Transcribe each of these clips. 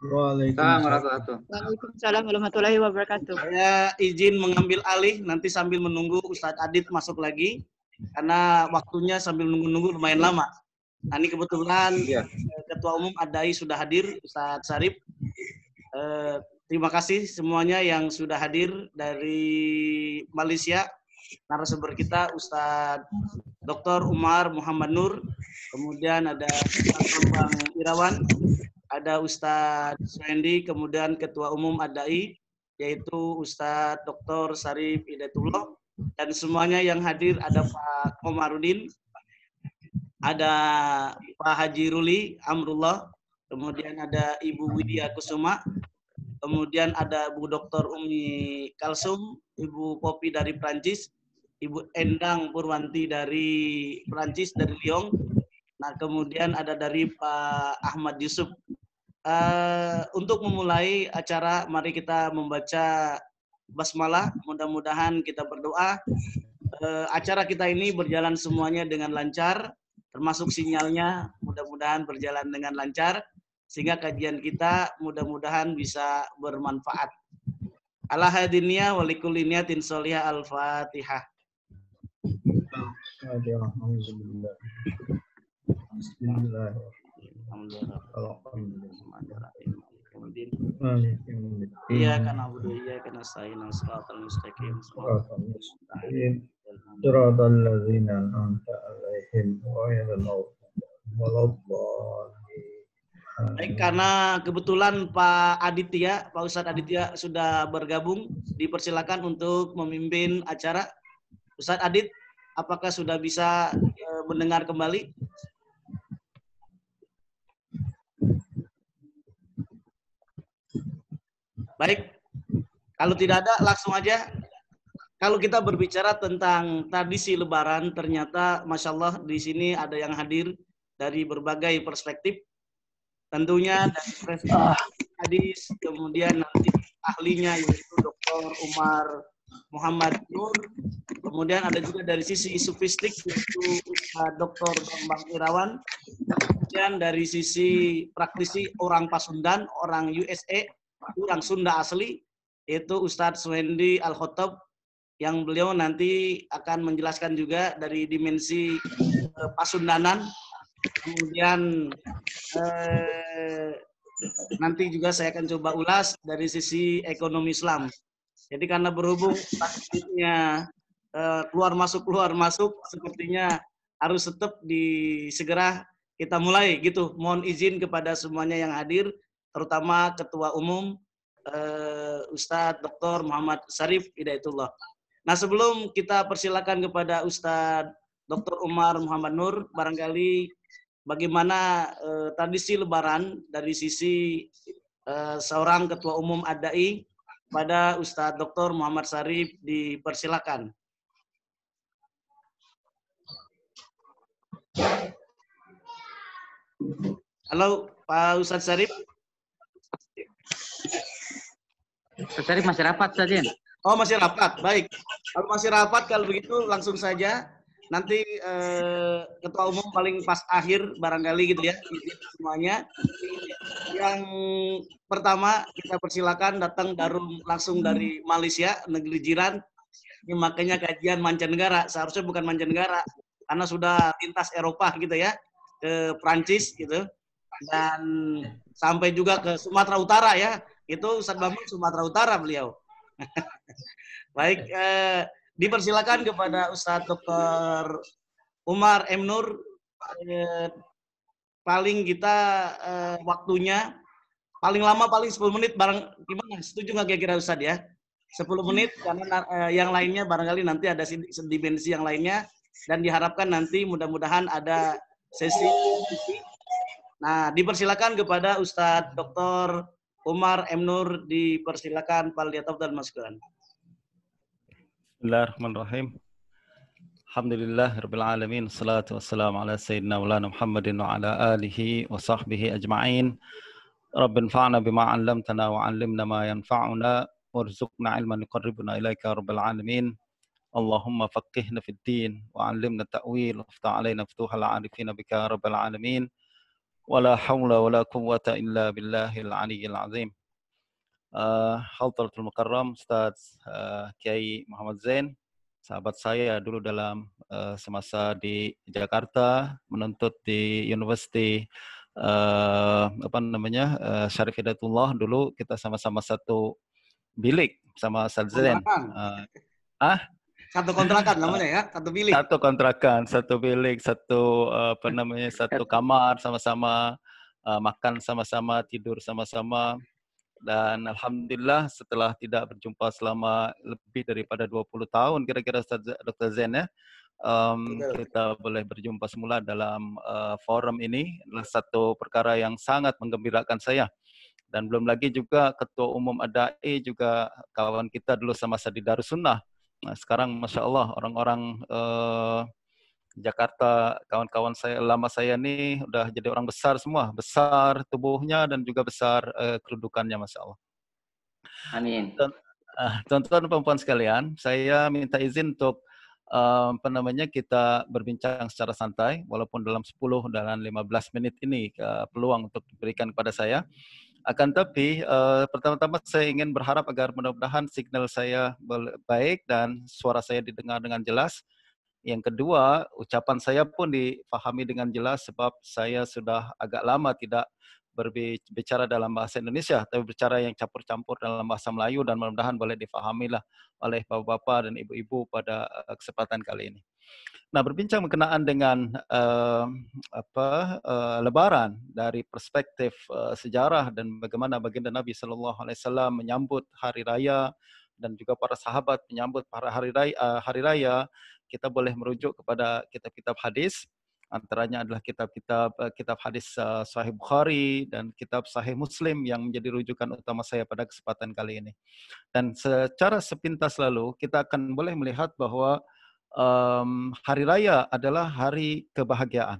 Waalaikumsalam Waalaikumsalam warahmatullahi wabarakatuh. Saya izin mengambil alih nanti sambil menunggu Ustadz Adit masuk lagi karena waktunya sambil menunggu nunggu lumayan lama. Nah, ini kebetulan ya. Ketua Umum ADAI sudah hadir Ustadz Sarip. Eh, terima kasih semuanya yang sudah hadir dari Malaysia narasumber kita Ustadz Dr. Umar Muhammad Nur, kemudian ada Ustadz Irawan, ada Ustadz Suendi, kemudian Ketua Umum ADAI, yaitu Ustadz Dr. Sarif Hidayatullah, dan semuanya yang hadir ada Pak Komarudin, ada Pak Haji Ruli Amrullah, kemudian ada Ibu Widya Kusuma, kemudian ada Bu Dr. Umi Kalsum, Ibu Popi dari Prancis, Ibu Endang Purwanti dari Prancis dari Lyon. Nah, kemudian ada dari Pak Ahmad Yusuf Eh, untuk memulai acara, mari kita membaca basmalah. Mudah-mudahan kita berdoa. Uh, acara kita ini berjalan semuanya dengan lancar, termasuk sinyalnya. Mudah-mudahan berjalan dengan lancar, sehingga kajian kita mudah-mudahan bisa bermanfaat. Ala hadinya tin solihah al-fatihah. Bismillahirrahmanirrahim. Ya, iya, karena Baik, karena kebetulan Pak Aditya, Pak Ustadz Aditya sudah bergabung, dipersilakan untuk memimpin acara. Ustadz Adit, apakah sudah bisa eh, mendengar kembali? Baik, kalau tidak ada langsung aja. Kalau kita berbicara tentang tradisi Lebaran, ternyata masya Allah di sini ada yang hadir dari berbagai perspektif. Tentunya dari perspektif ah. hadis, kemudian nanti ahlinya yaitu Dr. Umar Muhammad Nur. Kemudian ada juga dari sisi sufistik yaitu uh, Dr. Bambang Irawan. Kemudian dari sisi praktisi orang Pasundan, orang USA orang Sunda asli itu Ustadz Suhendi al khotob yang beliau nanti akan menjelaskan juga dari dimensi eh, Pasundanan kemudian eh, nanti juga saya akan coba ulas dari sisi ekonomi Islam jadi karena berhubung pastinya eh, keluar masuk keluar masuk sepertinya harus tetap di segera kita mulai gitu mohon izin kepada semuanya yang hadir terutama Ketua Umum uh, Ustadz Dr. Muhammad Sarif Hidayatullah. Nah sebelum kita persilakan kepada Ustadz Dr. Umar Muhammad Nur, barangkali bagaimana uh, tradisi Lebaran dari sisi uh, seorang Ketua Umum ADAI pada Ustadz Dr. Muhammad Sarif dipersilakan. Halo, Pak Ustadz Sarif. Tertarik masih rapat saja. Oh masih rapat, baik. Kalau masih rapat kalau begitu langsung saja nanti eh, ketua umum paling pas akhir barangkali gitu ya semuanya. Yang pertama kita persilakan datang darum langsung dari Malaysia negeri jiran. Ini makanya kajian mancanegara seharusnya bukan mancanegara karena sudah lintas Eropa gitu ya ke Prancis gitu dan sampai juga ke Sumatera Utara ya itu Ustaz Bambang Sumatera Utara beliau. Baik, eh, dipersilakan kepada Ustaz Dr. Umar M. Nur. Eh, paling kita eh, waktunya paling lama paling 10 menit barang gimana? Setuju nggak kira-kira Ustaz ya? 10 menit karena eh, yang lainnya barangkali nanti ada dimensi yang lainnya dan diharapkan nanti mudah-mudahan ada sesi. Nah, dipersilakan kepada Ustadz Dr. Umar M. Nur dipersilakan Pak dan Maskuran. Bismillahirrahmanirrahim. Alhamdulillah Rabbil Alamin Salatu wassalamu ala Sayyidina Maulana Muhammadin wa ala alihi wa sahbihi ajma'in Rabbin fa'na bima 'allamtana ma yanfa'una warzuqna ilman yuqarribuna ilaika ya Rabbil Alamin Allahumma faqihna fid din wa ta'wil wafta' alaina futuhal 'arifina bika ya Rabbil Alamin ولا حول ولا قوة إلا بالله azim Uh, eh, Halter Mukarram Ustaz uh, Kiai Muhammad Zain sahabat saya dulu dalam uh, semasa di Jakarta menuntut di University uh, apa namanya uh, Syarif Hidayatullah dulu kita sama-sama satu bilik sama Ustaz Zain. Uh, ah satu kontrakan namanya ya, satu bilik. Satu kontrakan, satu bilik, satu apa namanya, satu kamar sama-sama, eh, makan sama-sama, tidur sama-sama. Dan alhamdulillah setelah tidak berjumpa selama lebih daripada 20 tahun kira-kira Dr. Zen ya. Um, kita boleh berjumpa semula dalam uh, forum ini adalah satu perkara yang sangat menggembirakan saya dan belum lagi juga ketua umum ADAE juga kawan kita dulu sama di Darussunnah Nah, sekarang masya Allah orang-orang eh, Jakarta kawan-kawan saya lama saya ini udah jadi orang besar semua, besar tubuhnya dan juga besar eh, kedudukannya masya Allah. Amin. Ah, tuan-tuan perempuan sekalian, saya minta izin untuk eh, apa namanya kita berbincang secara santai walaupun dalam 10 dan 15 menit ini eh, peluang untuk diberikan kepada saya. Akan tapi uh, pertama-tama saya ingin berharap agar mudah-mudahan signal saya baik dan suara saya didengar dengan jelas. Yang kedua, ucapan saya pun dipahami dengan jelas sebab saya sudah agak lama tidak berbicara dalam bahasa Indonesia, tapi bicara yang campur-campur dalam bahasa Melayu dan mudah-mudahan boleh difahamilah oleh bapak-bapak dan ibu-ibu pada eh, kesempatan kali ini. Nah, berbincang berkenaan dengan uh, apa uh, Lebaran dari perspektif uh, sejarah dan bagaimana baginda Nabi Shallallahu Alaihi Wasallam menyambut Hari Raya dan juga para sahabat menyambut para Hari Raya, uh, hari raya kita boleh merujuk kepada kitab-kitab hadis antaranya adalah kitab-kitab kitab hadis uh, Sahih Bukhari dan kitab Sahih Muslim yang menjadi rujukan utama saya pada kesempatan kali ini. Dan secara sepintas lalu kita akan boleh melihat bahwa um, hari raya adalah hari kebahagiaan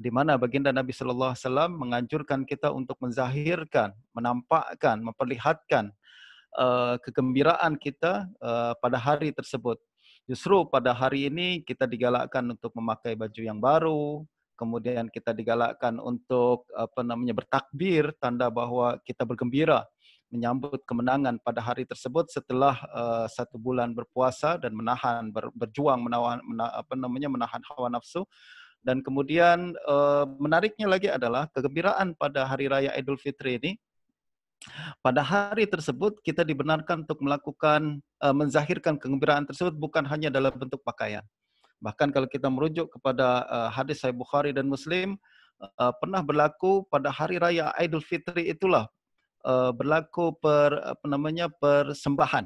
di mana baginda Nabi Shallallahu Alaihi Wasallam menganjurkan kita untuk menzahirkan, menampakkan, memperlihatkan uh, kegembiraan kita uh, pada hari tersebut. Justru pada hari ini kita digalakkan untuk memakai baju yang baru, kemudian kita digalakkan untuk apa namanya bertakbir, tanda bahwa kita bergembira menyambut kemenangan pada hari tersebut setelah uh, satu bulan berpuasa dan menahan ber, berjuang menawan mena, apa namanya menahan hawa nafsu dan kemudian uh, menariknya lagi adalah kegembiraan pada hari raya Idul Fitri ini pada hari tersebut kita dibenarkan untuk melakukan uh, menzahirkan kegembiraan tersebut bukan hanya dalam bentuk pakaian. Bahkan kalau kita merujuk kepada uh, hadis Sahih Bukhari dan Muslim pernah berlaku pada hari raya Idul Fitri itulah Eh, berlaku per apa namanya persembahan.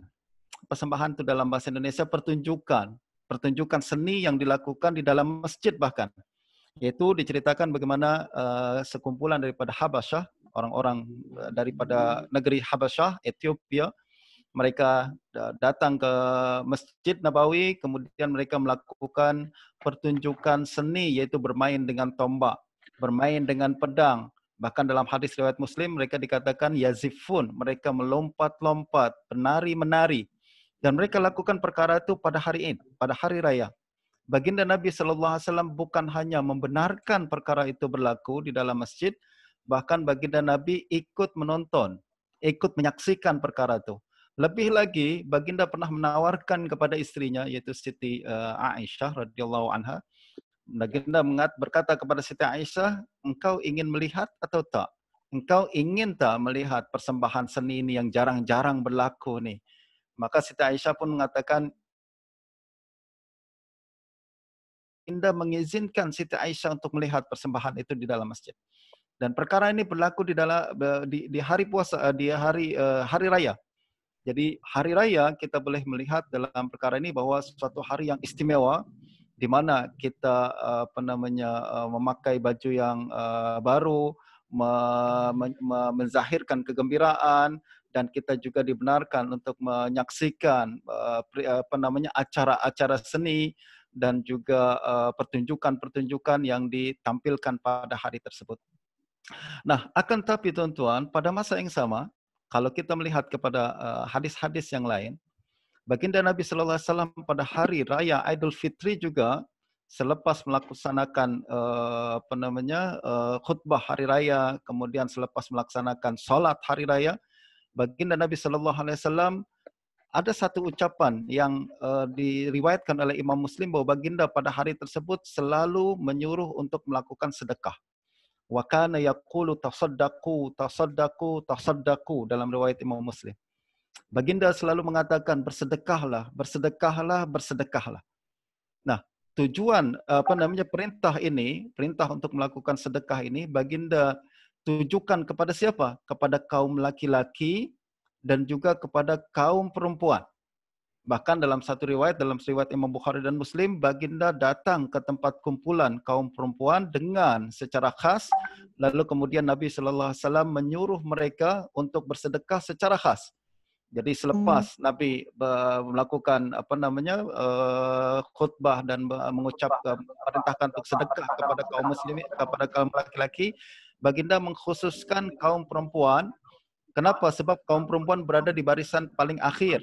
Persembahan itu dalam bahasa Indonesia pertunjukan, pertunjukan seni yang dilakukan di dalam masjid bahkan. Yaitu diceritakan bagaimana uh, sekumpulan daripada Habasyah, orang-orang eh, daripada negeri Habasyah, Ethiopia, mereka datang ke Masjid Nabawi, kemudian mereka melakukan pertunjukan seni yaitu bermain dengan tombak, bermain dengan pedang, Bahkan dalam hadis riwayat Muslim mereka dikatakan yazifun, mereka melompat-lompat, menari-menari dan mereka lakukan perkara itu pada hari ini, pada hari raya. Baginda Nabi sallallahu alaihi wasallam bukan hanya membenarkan perkara itu berlaku di dalam masjid, bahkan baginda Nabi ikut menonton, ikut menyaksikan perkara itu. Lebih lagi, baginda pernah menawarkan kepada istrinya yaitu Siti eh, Aisyah radhiyallahu anha. Baginda mengat berkata kepada Siti Aisyah, engkau ingin melihat atau tak? Engkau ingin tak melihat persembahan seni ini yang jarang-jarang berlaku nih? Maka Siti Aisyah pun mengatakan, Indah mengizinkan Siti Aisyah untuk melihat persembahan itu di dalam masjid. Dan perkara ini berlaku di dalam di, di hari puasa eh, di hari eh, hari raya. Jadi hari raya kita boleh melihat dalam perkara ini bahwa suatu hari yang istimewa di mana kita eh, apa namanya eh, memakai baju yang eh, baru, menzahirkan kegembiraan dan kita juga dibenarkan untuk menyaksikan apa namanya acara-acara seni dan juga pertunjukan-pertunjukan yang ditampilkan pada hari tersebut. Nah, akan tapi tuan-tuan, pada masa yang sama, kalau kita melihat kepada hadis-hadis yang lain, Baginda Nabi Sallallahu Alaihi Wasallam pada hari raya Idul Fitri juga selepas melaksanakan eh, apa namanya eh, khutbah hari raya, kemudian selepas melaksanakan sholat hari raya, baginda Nabi Sallallahu Alaihi Wasallam ada satu ucapan yang uh, diriwayatkan oleh Imam Muslim bahwa baginda pada hari tersebut selalu menyuruh untuk melakukan sedekah. Wa kana yaqulu tasaddaqu tasaddaqu tasaddaqu dalam riwayat Imam Muslim. Baginda selalu mengatakan bersedekahlah, bersedekahlah, bersedekahlah. Nah, tujuan apa namanya perintah ini, perintah untuk melakukan sedekah ini Baginda tujukan kepada siapa? Kepada kaum laki-laki dan juga kepada kaum perempuan. Bahkan dalam satu riwayat, dalam riwayat Imam Bukhari dan Muslim, Baginda datang ke tempat kumpulan kaum perempuan dengan secara khas. Lalu kemudian Nabi Shallallahu Alaihi Wasallam menyuruh mereka untuk bersedekah secara khas. Jadi hmm. selepas hmm. Nabi melakukan apa namanya uh, khutbah dan mengucapkan perintahkan untuk sedekah kepada kaum muslimin kepada kaum laki-laki, baginda mengkhususkan kaum perempuan. Kenapa? Sebab kaum perempuan berada di barisan paling akhir.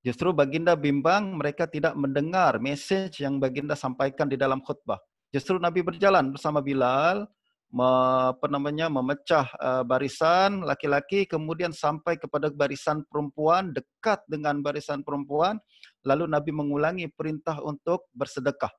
Justru baginda bimbang mereka tidak mendengar message yang baginda sampaikan di dalam khutbah. Justru Nabi berjalan bersama Bilal apa namanya memecah eh, barisan laki-laki kemudian sampai kepada barisan perempuan dekat dengan barisan perempuan lalu Nabi mengulangi perintah untuk bersedekah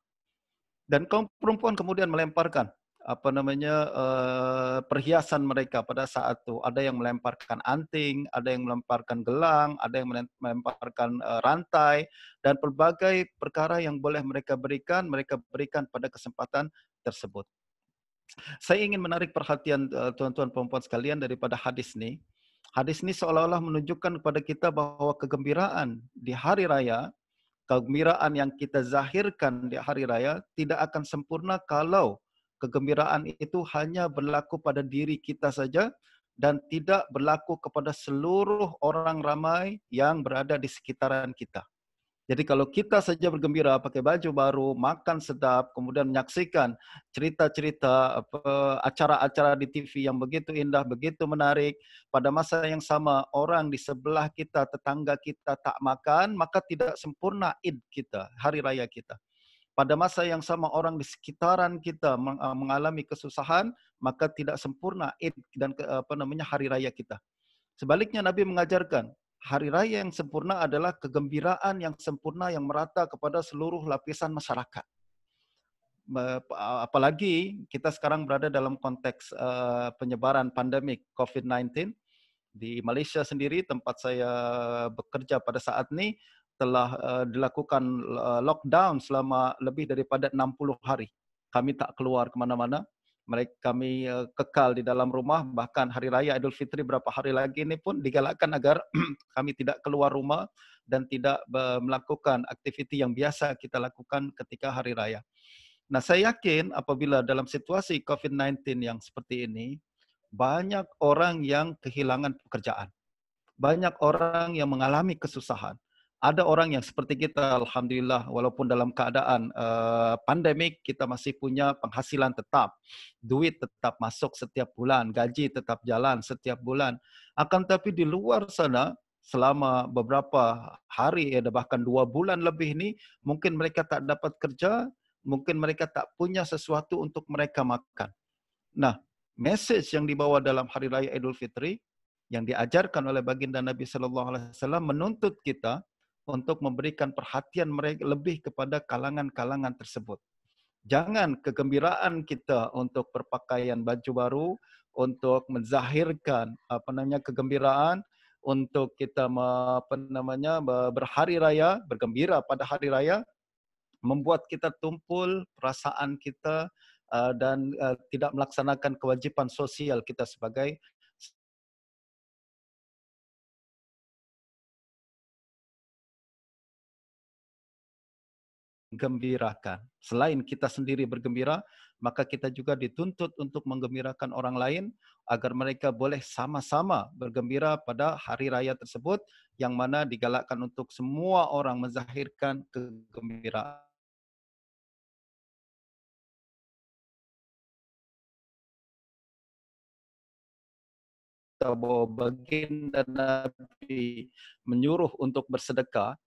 dan kaum perempuan kemudian melemparkan apa namanya uh, perhiasan mereka pada saat itu ada yang melemparkan anting ada yang melemparkan gelang ada yang melemparkan uh, rantai dan berbagai perkara yang boleh mereka berikan mereka berikan pada kesempatan tersebut saya ingin menarik perhatian tuan eh, tuan-tuan perempuan sekalian daripada hadis ini. Hadis ini seolah-olah menunjukkan kepada kita bahwa kegembiraan di hari raya, kegembiraan yang kita zahirkan di hari raya tidak akan sempurna kalau kegembiraan itu hanya berlaku pada diri kita saja dan tidak berlaku kepada seluruh orang ramai yang berada di sekitaran kita. Jadi kalau kita saja bergembira pakai baju baru, makan sedap, kemudian menyaksikan cerita-cerita acara-acara di TV yang begitu indah, begitu menarik, pada masa yang sama orang di sebelah kita, tetangga kita tak makan, maka tidak sempurna Id kita, hari raya kita. Pada masa yang sama orang di sekitaran kita eh, mengalami kesusahan, maka tidak sempurna Id dan apa namanya hari raya kita. Sebaliknya Nabi mengajarkan Hari raya yang sempurna adalah kegembiraan yang sempurna yang merata kepada seluruh lapisan masyarakat. Apalagi kita sekarang berada dalam konteks eh, penyebaran pandemi COVID-19 di Malaysia sendiri tempat saya bekerja pada saat ini telah eh, dilakukan eh, lockdown selama lebih daripada 60 hari. Kami tak keluar kemana-mana, mereka kami eh, kekal di dalam rumah bahkan hari raya Idul Fitri berapa hari lagi ini pun digalakkan agar kami tidak keluar rumah dan tidak eh, melakukan aktiviti yang biasa kita lakukan ketika hari raya. Nah, saya yakin apabila dalam situasi COVID-19 yang seperti ini banyak orang yang kehilangan pekerjaan. Banyak orang yang mengalami kesusahan ada orang yang seperti kita, alhamdulillah, walaupun dalam keadaan uh, pandemik, kita masih punya penghasilan tetap, duit tetap masuk setiap bulan, gaji tetap jalan setiap bulan. Akan tapi di luar sana, selama beberapa hari, ya bahkan dua bulan lebih ini, mungkin mereka tak dapat kerja, mungkin mereka tak punya sesuatu untuk mereka makan. Nah, message yang dibawa dalam Hari Raya Idul Fitri yang diajarkan oleh baginda Nabi Shallallahu Alaihi Wasallam menuntut kita untuk memberikan perhatian mereka lebih kepada kalangan-kalangan tersebut. Jangan kegembiraan kita untuk berpakaian baju baru, untuk menzahirkan apa namanya kegembiraan, untuk kita apa namanya berhari raya, bergembira pada hari raya, membuat kita tumpul perasaan kita eh, dan eh, tidak melaksanakan kewajiban sosial kita sebagai menggembirakan. Selain kita sendiri bergembira, maka kita juga dituntut untuk menggembirakan orang lain agar mereka boleh sama-sama bergembira pada hari raya tersebut yang mana digalakkan untuk semua orang menzahirkan kegembiraan. bahwa baginda Nabi menyuruh untuk bersedekah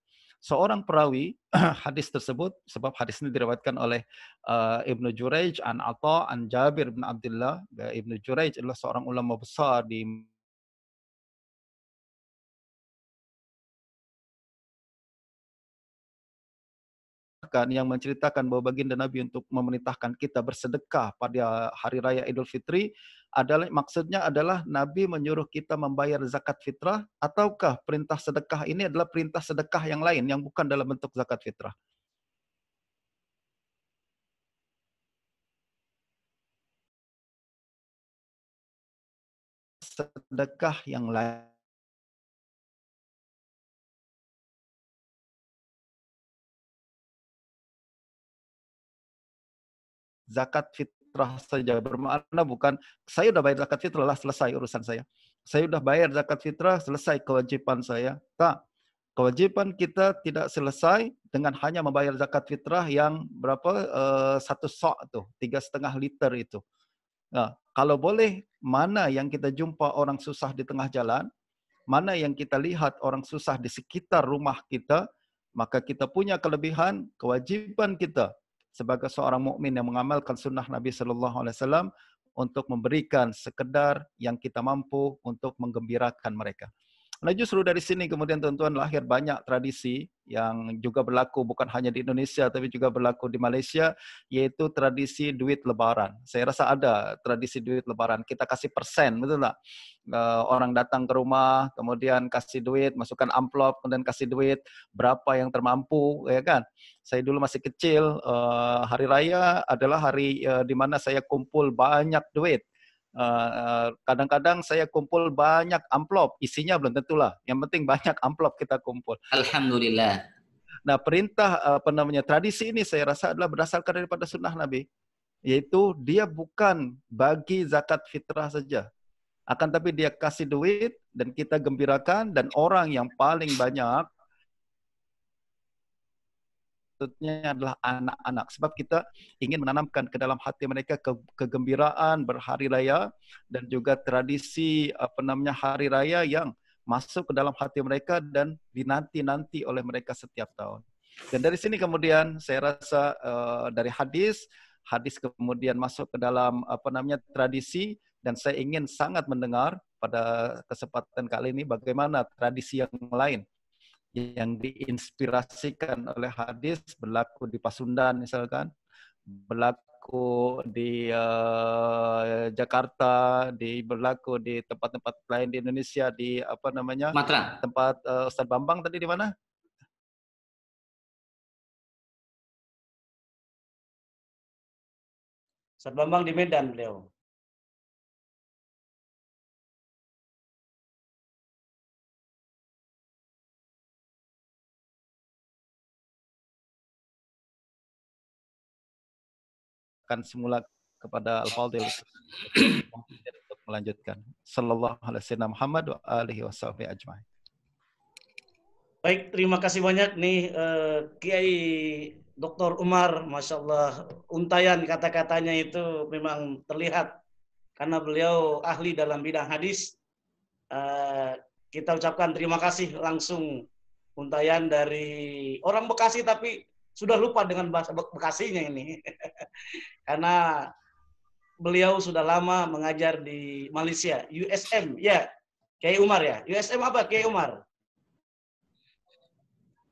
seorang perawi hadis tersebut sebab hadis ini diriwayatkan oleh uh, Ibnu Juraij an Atha an Jabir bin Abdullah Ibnu Juraij adalah seorang ulama besar di yang menceritakan bahwa baginda Nabi untuk memerintahkan kita bersedekah pada hari raya Idul Fitri adalah maksudnya adalah Nabi menyuruh kita membayar zakat fitrah ataukah perintah sedekah ini adalah perintah sedekah yang lain yang bukan dalam bentuk zakat fitrah? sedekah yang lain zakat fitrah saja bermakna bukan saya sudah bayar zakat fitrah lah selesai urusan saya. Saya sudah bayar zakat fitrah selesai kewajiban saya. Tak. Kewajiban kita tidak selesai dengan hanya membayar zakat fitrah yang berapa eh, satu sok tuh tiga setengah liter itu. Nah, kalau boleh mana yang kita jumpa orang susah di tengah jalan, mana yang kita lihat orang susah di sekitar rumah kita, maka kita punya kelebihan kewajiban kita sebagai seorang mukmin yang mengamalkan sunnah Nabi Sallallahu Alaihi Wasallam untuk memberikan sekedar yang kita mampu untuk menggembirakan mereka. Nah justru dari sini kemudian tentuan lahir banyak tradisi yang juga berlaku bukan hanya di Indonesia tapi juga berlaku di Malaysia yaitu tradisi duit lebaran. Saya rasa ada tradisi duit lebaran. Kita kasih persen, betul tak? Eh, orang datang ke rumah, kemudian kasih duit, masukkan amplop, kemudian kasih duit berapa yang termampu, ya kan? Saya dulu masih kecil, eh, hari raya adalah hari eh, di mana saya kumpul banyak duit Eh, eh, kadang-kadang saya kumpul banyak amplop, isinya belum tentulah. Yang penting banyak amplop kita kumpul. Alhamdulillah. Nah, perintah eh, apa namanya tradisi ini saya rasa adalah berdasarkan daripada sunnah Nabi, yaitu dia bukan bagi zakat fitrah saja, akan tapi dia kasih duit dan kita gembirakan dan orang yang paling banyak tentunya adalah anak-anak. Sebab kita ingin menanamkan ke dalam hati mereka ke, kegembiraan berhari raya dan juga tradisi apa namanya hari raya yang masuk ke dalam hati mereka dan dinanti-nanti oleh mereka setiap tahun. Dan dari sini kemudian saya rasa uh, dari hadis, hadis kemudian masuk ke dalam apa namanya tradisi dan saya ingin sangat mendengar pada kesempatan kali ini bagaimana tradisi yang lain yang diinspirasikan oleh hadis berlaku di Pasundan misalkan, berlaku di uh, Jakarta, di berlaku di tempat-tempat lain di Indonesia di apa namanya? Matra. Tempat uh, eh, Ustaz Bambang tadi di mana? Ustaz Bambang di Medan beliau. akan semula kepada Al-Fadil untuk melanjutkan. Sallallahu alaihi wasallam Muhammad wa alihi washabihi ajmain. Baik, terima kasih banyak nih uh, Kiai Dr. Umar, Masya Allah, untayan kata-katanya itu memang terlihat karena beliau ahli dalam bidang hadis. Uh, kita ucapkan terima kasih langsung untayan dari orang Bekasi tapi sudah lupa dengan bahasa Bekasinya ini. Karena beliau sudah lama mengajar di Malaysia, USM, ya. Kiai Umar ya. USM apa Kiai Umar?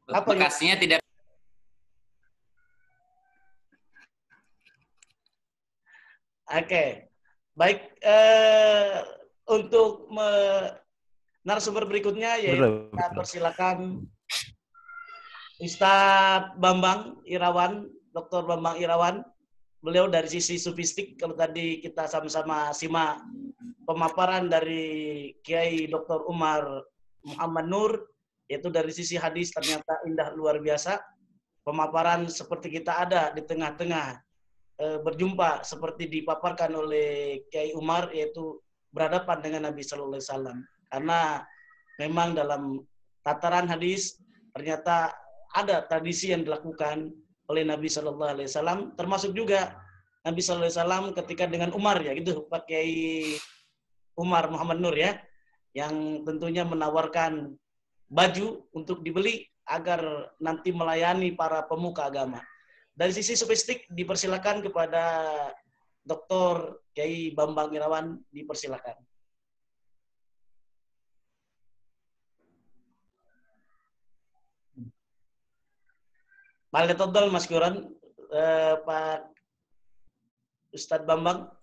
Apa Bekasinya tidak Oke. Okay. Baik uh, untuk me... narasumber berikutnya yaitu silakan persilakan Ustaz Bambang Irawan, Dr. Bambang Irawan. Beliau dari sisi sufistik, kalau tadi kita sama-sama simak pemaparan dari Kiai Dr. Umar Muhammad Nur, yaitu dari sisi hadis ternyata indah luar biasa. Pemaparan seperti kita ada di tengah-tengah e, berjumpa seperti dipaparkan oleh Kiai Umar yaitu berhadapan dengan Nabi Shallallahu Alaihi Wasallam. Karena memang dalam tataran hadis ternyata ada tradisi yang dilakukan oleh Nabi Shallallahu Alaihi Wasallam, termasuk juga Nabi Shallallahu Alaihi Wasallam ketika dengan Umar ya gitu Pak Kiai Umar Muhammad Nur ya, yang tentunya menawarkan baju untuk dibeli agar nanti melayani para pemuka agama. Dari sisi sofistik dipersilakan kepada Dr. Kiai Bambang Irawan dipersilakan. total Mas Kuran, eh, Pak Ustadz Bambang.